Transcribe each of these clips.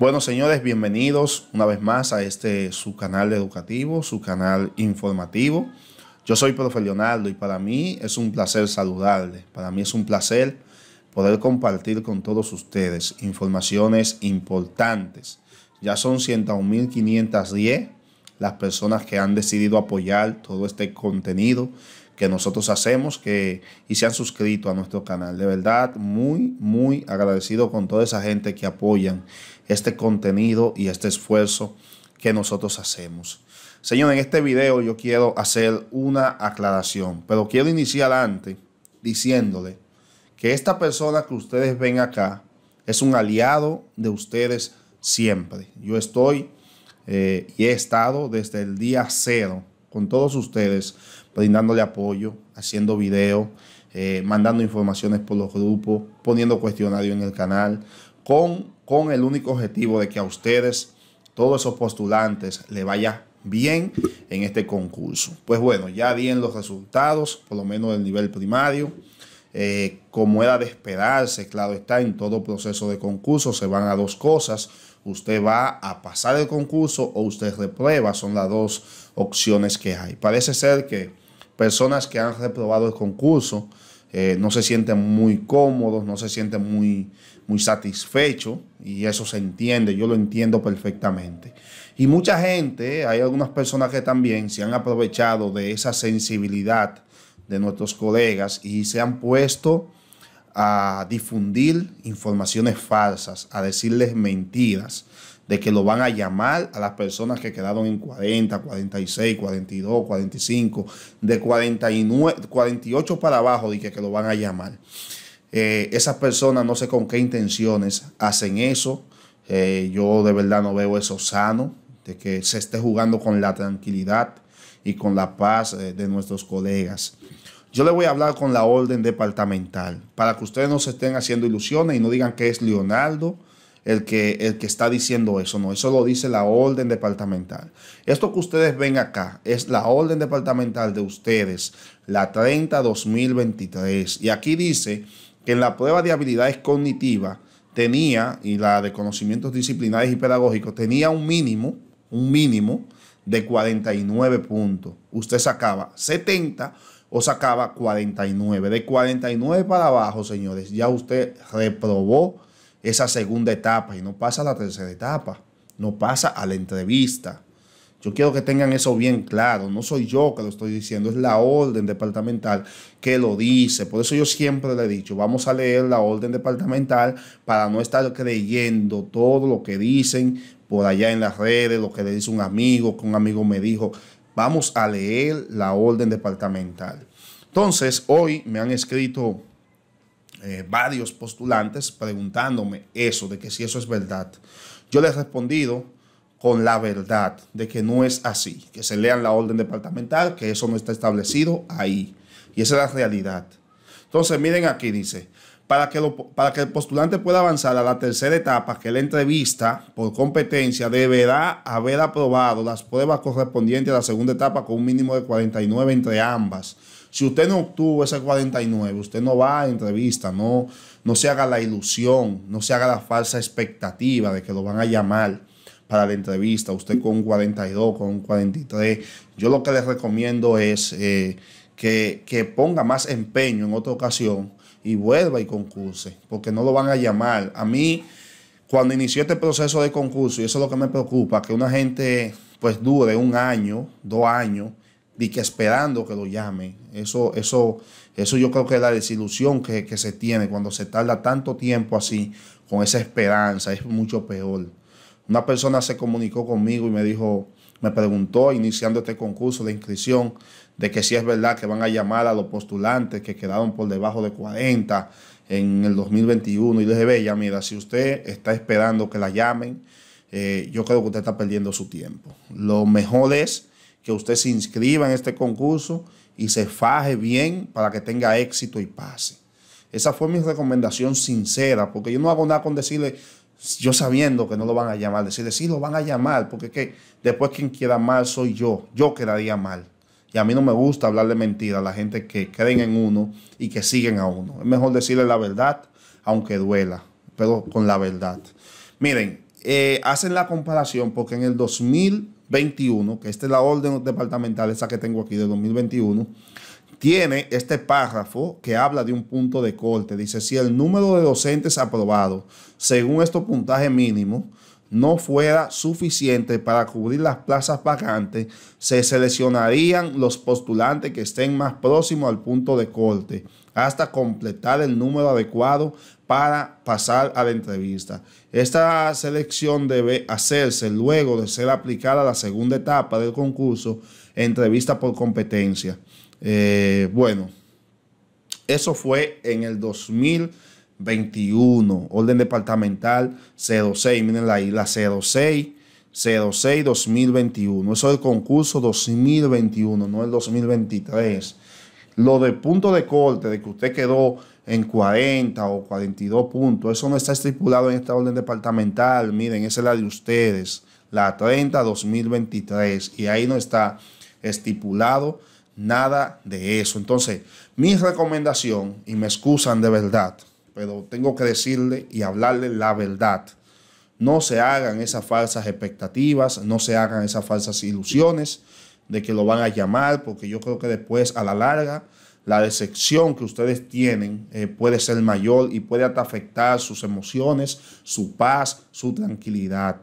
Bueno, señores, bienvenidos una vez más a este su canal educativo, su canal informativo. Yo soy profe Leonardo y para mí es un placer saludarle. Para mí es un placer poder compartir con todos ustedes informaciones importantes. Ya son 101.510 las personas que han decidido apoyar todo este contenido que nosotros hacemos que, y se han suscrito a nuestro canal. De verdad, muy, muy agradecido con toda esa gente que apoyan este contenido y este esfuerzo que nosotros hacemos. Señor, en este video yo quiero hacer una aclaración, pero quiero iniciar antes diciéndole que esta persona que ustedes ven acá es un aliado de ustedes siempre. Yo estoy eh, y he estado desde el día cero con todos ustedes brindándole apoyo, haciendo videos, eh, mandando informaciones por los grupos, poniendo cuestionarios en el canal, con, con el único objetivo de que a ustedes, todos esos postulantes, le vaya bien en este concurso. Pues bueno, ya di los resultados, por lo menos del nivel primario. Eh, como era de esperarse, claro está, en todo proceso de concurso se van a dos cosas. Usted va a pasar el concurso o usted reprueba, son las dos opciones que hay. Parece ser que personas que han reprobado el concurso eh, no se sienten muy cómodos, no se sienten muy, muy satisfechos y eso se entiende, yo lo entiendo perfectamente. Y mucha gente, hay algunas personas que también se han aprovechado de esa sensibilidad de nuestros colegas y se han puesto a difundir informaciones falsas, a decirles mentiras, de que lo van a llamar a las personas que quedaron en 40, 46, 42, 45, de 49, 48 para abajo, de que, lo van a llamar. Eh, esas personas no sé con qué intenciones hacen eso. Eh, yo de verdad no veo eso sano, de que se esté jugando con la tranquilidad y con la paz eh, de nuestros colegas. Yo le voy a hablar con la orden departamental para que ustedes no se estén haciendo ilusiones y no digan que es Leonardo el que, el que está diciendo eso. No, eso lo dice la orden departamental. Esto que ustedes ven acá es la orden departamental de ustedes, la 30-2023. Y aquí dice que en la prueba de habilidades cognitivas tenía, y la de conocimientos disciplinares y pedagógicos, tenía un mínimo, un mínimo de 49 puntos. Usted sacaba 70 o sacaba 49. De 49 para abajo, señores, ya usted reprobó esa segunda etapa y no pasa a la tercera etapa, no pasa a la entrevista. Yo quiero que tengan eso bien claro, no soy yo que lo estoy diciendo, es la orden departamental que lo dice. Por eso yo siempre le he dicho, vamos a leer la orden departamental para no estar creyendo todo lo que dicen, por allá en las redes, lo que le dice un amigo, que un amigo me dijo, vamos a leer la orden departamental. Entonces, hoy me han escrito eh, varios postulantes preguntándome eso, de que si eso es verdad. Yo les he respondido con la verdad de que no es así, que se lean la orden departamental, que eso no está establecido ahí. Y esa es la realidad. Entonces, miren aquí, dice, para que, el postulante pueda avanzar a la tercera etapa, que es la entrevista por competencia, deberá haber aprobado las pruebas correspondientes a la segunda etapa con un mínimo de 49 entre ambas. Si usted no obtuvo ese 49, usted no va a entrevista, no, no se haga la ilusión, no se haga la falsa expectativa de que lo van a llamar para la entrevista, usted con un 42, con un 43. Yo lo que les recomiendo es eh, que ponga más empeño en otra ocasión y vuelva y concurse, porque no lo van a llamar. A mí, cuando inició este proceso de concurso, y eso es lo que me preocupa, que una gente pues dure un año, dos años, y que esperando que lo llamen. Eso, eso, eso yo creo que es la desilusión que, que se tiene cuando se tarda tanto tiempo así, con esa esperanza, es mucho peor. Una persona se comunicó conmigo y me dijo, me preguntó iniciando este concurso de inscripción de que si es verdad que van a llamar a los postulantes que quedaron por debajo de 40 en el 2021 y le dije, Bella, mira, si usted está esperando que la llamen, eh, yo creo que usted está perdiendo su tiempo. Lo mejor es que usted se inscriba en este concurso y se faje bien para que tenga éxito y pase. Esa fue mi recomendación sincera, porque yo no hago nada con decirle, yo sabiendo que no lo van a llamar, decirle, sí, lo van a llamar, porque que después quien quiera mal soy yo, yo quedaría mal. Y a mí no me gusta hablarle mentira a la gente que creen en uno y que siguen a uno. Es mejor decirle la verdad, aunque duela, pero con la verdad. Miren, eh, hacen la comparación porque en el 2021, que esta es la orden departamental, esa que tengo aquí de 2021, tiene este párrafo que habla de un punto de corte. Dice, si el número de docentes aprobados, según estos puntaje mínimo no fuera suficiente para cubrir las plazas vacantes, se seleccionarían los postulantes que estén más próximos al punto de corte hasta completar el número adecuado para pasar a la entrevista. Esta selección debe hacerse luego de ser aplicada la segunda etapa del concurso entrevista por competencia. Eh, bueno, eso fue en el 2021, orden departamental 06, miren ahí, la 06. 06 2021, eso es el concurso 2021, no el 2023. Lo de punto de corte, de que usted quedó en 40 o 42 puntos. Eso no está estipulado en esta orden departamental. Miren, esa es la de ustedes, la 30-2023. Y ahí no está estipulado, nada de eso. Entonces, mi recomendación, y me excusan de verdad, pero tengo que decirle y hablarle la verdad. No se hagan esas falsas expectativas, no se hagan esas falsas ilusiones de que lo van a llamar, porque yo creo que después, a la larga, la decepción que ustedes tienen eh, puede ser mayor y puede afectar sus emociones, su paz, su tranquilidad.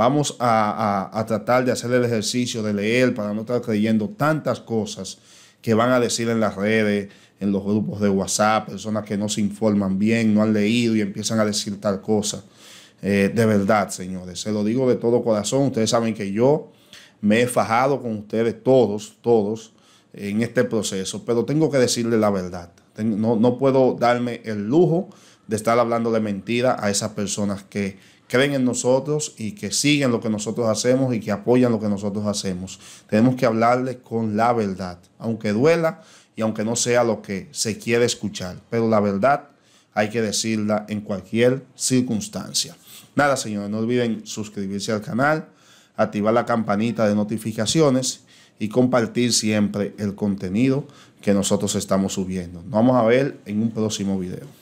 Vamos a, tratar de hacer el ejercicio de leer para no estar creyendo tantas cosas que van a decir en las redes, en los grupos de WhatsApp, personas que no se informan bien, no han leído y empiezan a decir tal cosa. Eh, de verdad, señores, se lo digo de todo corazón. Ustedes saben que yo me he fajado con ustedes todos, todos, en este proceso, pero tengo que decirle la verdad. No, no puedo darme el lujo de estar hablando de mentira a esas personas que, creen en nosotros y que siguen lo que nosotros hacemos y que apoyan lo que nosotros hacemos. Tenemos que hablarles con la verdad, aunque duela y aunque no sea lo que se quiere escuchar, pero la verdad hay que decirla en cualquier circunstancia. Nada, señores, no olviden suscribirse al canal, activar la campanita de notificaciones y compartir siempre el contenido que nosotros estamos subiendo. Nos vamos a ver en un próximo video.